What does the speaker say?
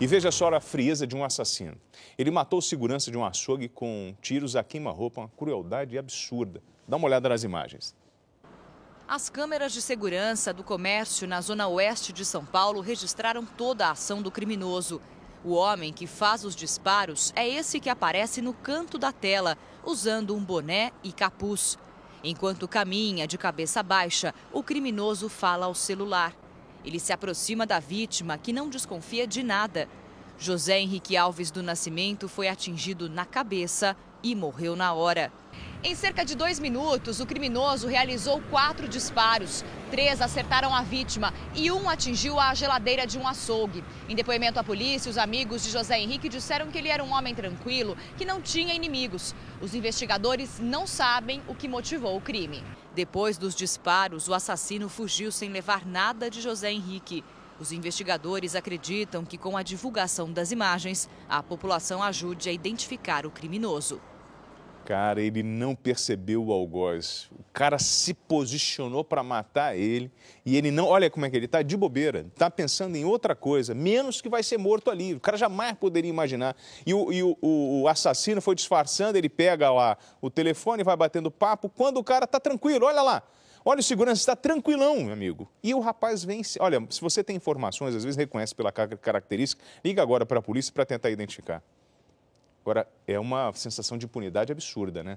E veja só a frieza de um assassino. Ele matou o segurança de um açougue com tiros a queima-roupa, uma crueldade absurda. Dá uma olhada nas imagens. As câmeras de segurança do comércio na zona oeste de São Paulo registraram toda a ação do criminoso. O homem que faz os disparos é esse que aparece no canto da tela, usando um boné e capuz. Enquanto caminha de cabeça baixa, o criminoso fala ao celular. Ele se aproxima da vítima, que não desconfia de nada, José Henrique Alves do Nascimento foi atingido na cabeça e morreu na hora. Em cerca de dois minutos, o criminoso realizou quatro disparos. Três acertaram a vítima e um atingiu a geladeira de um açougue. Em depoimento à polícia, os amigos de José Henrique disseram que ele era um homem tranquilo, que não tinha inimigos. Os investigadores não sabem o que motivou o crime. Depois dos disparos, o assassino fugiu sem levar nada de José Henrique. Os investigadores acreditam que, com a divulgação das imagens, a população ajude a identificar o criminoso. Cara, ele não percebeu o algoz. O cara se posicionou para matar ele e ele não. Olha como é que ele está de bobeira. Está pensando em outra coisa, menos que vai ser morto ali. O cara jamais poderia imaginar. E o, e o, o assassino foi disfarçando, ele pega lá o telefone, vai batendo papo. Quando o cara está tranquilo, olha lá. Olha, o segurança está tranquilão, meu amigo. E o rapaz vem. Olha, se você tem informações, às vezes reconhece pela característica, liga agora para a polícia para tentar identificar. Agora, é uma sensação de impunidade absurda, né?